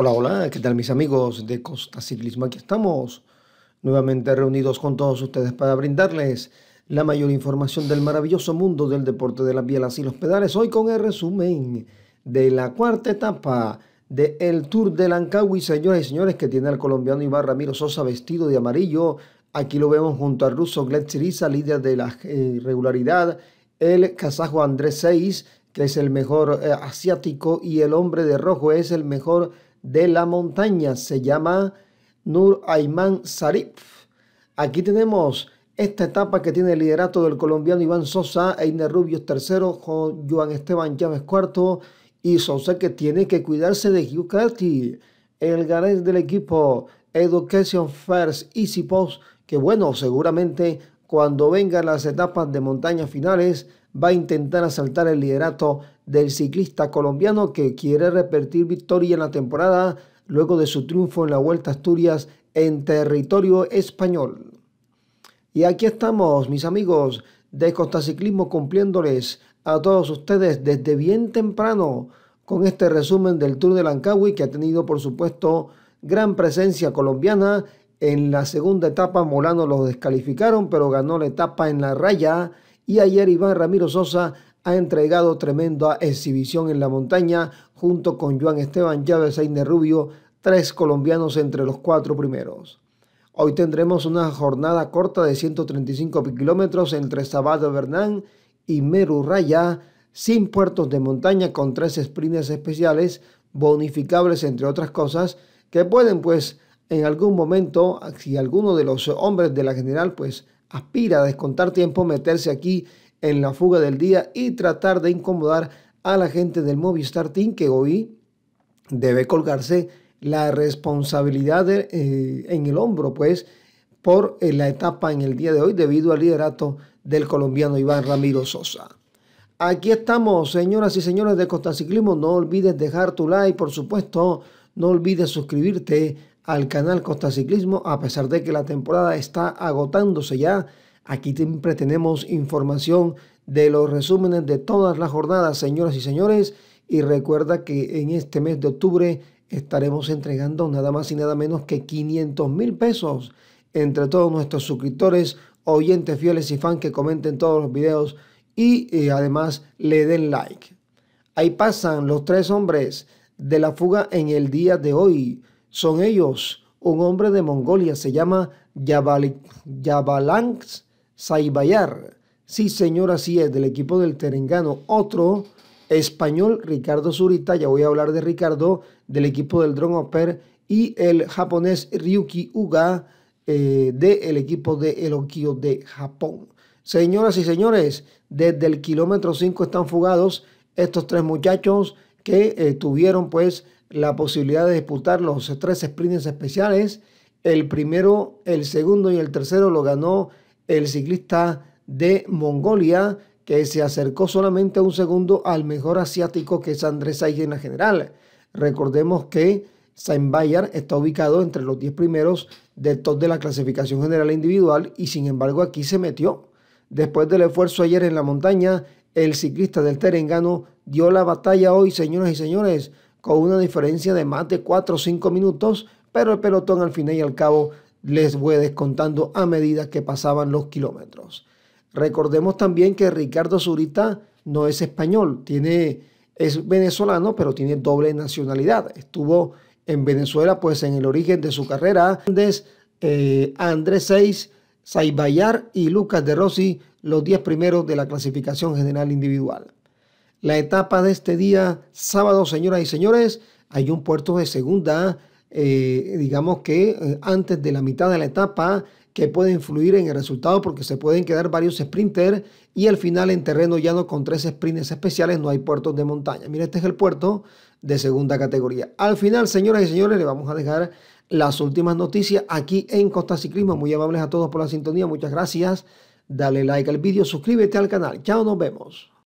Hola, hola, ¿qué tal mis amigos de Costa Ciclismo? Aquí estamos nuevamente reunidos con todos ustedes para brindarles la mayor información del maravilloso mundo del deporte de las bielas y los pedales. Hoy con el resumen de la cuarta etapa del el Tour de Lancawi, señoras y señores, que tiene al colombiano Iván Ramiro Sosa vestido de amarillo. Aquí lo vemos junto al ruso Gled Chiriza, líder de la eh, regularidad, el kazajo Andrés Seis, que es el mejor eh, asiático, y el hombre de rojo es el mejor de la montaña. Se llama Nur Ayman Sarif. Aquí tenemos esta etapa que tiene el liderato del colombiano Iván Sosa, Einer Rubio tercero, Juan Esteban Chávez cuarto y Sosa que tiene que cuidarse de Hugh el garés del equipo Education First Easy Post, que bueno, seguramente cuando vengan las etapas de montaña finales va a intentar asaltar el liderato del ciclista colombiano que quiere repetir victoria en la temporada luego de su triunfo en la Vuelta Asturias en territorio español. Y aquí estamos, mis amigos de Costa Ciclismo, cumpliéndoles a todos ustedes desde bien temprano con este resumen del Tour de Lancawi que ha tenido, por supuesto, gran presencia colombiana. En la segunda etapa Molano los descalificaron, pero ganó la etapa en la raya. Y ayer Iván Ramiro Sosa ha entregado tremenda exhibición en la montaña junto con Juan Esteban Chávez Aine Rubio, tres colombianos entre los cuatro primeros. Hoy tendremos una jornada corta de 135 kilómetros entre Sabado Bernán y Raya, sin puertos de montaña con tres sprints especiales, bonificables entre otras cosas, que pueden pues en algún momento, si alguno de los hombres de la general pues aspira a descontar tiempo, meterse aquí en la fuga del día y tratar de incomodar a la gente del Movistar Team que hoy debe colgarse la responsabilidad eh, en el hombro, pues, por eh, la etapa en el día de hoy debido al liderato del colombiano Iván Ramiro Sosa. Aquí estamos, señoras y señores de Costa Ciclismo. No olvides dejar tu like, por supuesto. No olvides suscribirte al canal Costa Ciclismo, a pesar de que la temporada está agotándose ya. Aquí siempre tenemos información de los resúmenes de todas las jornadas, señoras y señores. Y recuerda que en este mes de octubre estaremos entregando nada más y nada menos que 500 mil pesos entre todos nuestros suscriptores, oyentes fieles y fans que comenten todos los videos y eh, además le den like. Ahí pasan los tres hombres de la fuga en el día de hoy. Son ellos, un hombre de Mongolia, se llama Yabal Saibayar. Sí, señor, así es, del equipo del Terengano. Otro español, Ricardo Zurita, ya voy a hablar de Ricardo, del equipo del Drone Oper, y el japonés Ryuki Uga, eh, del equipo de El de Japón. Señoras y señores, desde el kilómetro 5 están fugados estos tres muchachos que eh, tuvieron pues la posibilidad de disputar los tres sprints especiales. El primero, el segundo y el tercero lo ganó el ciclista de Mongolia, que se acercó solamente un segundo al mejor asiático que es Andrés la general. Recordemos que Saint Bayern está ubicado entre los 10 primeros del top de la clasificación general e individual y sin embargo aquí se metió. Después del esfuerzo ayer en la montaña, el ciclista del Terengano dio la batalla hoy, señoras y señores, con una diferencia de más de 4 o 5 minutos, pero el pelotón al final y al cabo les voy descontando a medida que pasaban los kilómetros. Recordemos también que Ricardo Zurita no es español, tiene, es venezolano, pero tiene doble nacionalidad. Estuvo en Venezuela, pues en el origen de su carrera, Andrés eh, Andrés Seis, Saibayar y Lucas de Rossi, los 10 primeros de la clasificación general individual. La etapa de este día, sábado, señoras y señores, hay un puerto de segunda eh, digamos que eh, antes de la mitad de la etapa, que puede influir en el resultado porque se pueden quedar varios sprinters y al final en terreno llano con tres sprints especiales no hay puertos de montaña. Mira, este es el puerto de segunda categoría. Al final, señoras y señores, le vamos a dejar las últimas noticias aquí en Costa Ciclismo. Muy amables a todos por la sintonía, muchas gracias. Dale like al vídeo, suscríbete al canal. Chao, nos vemos.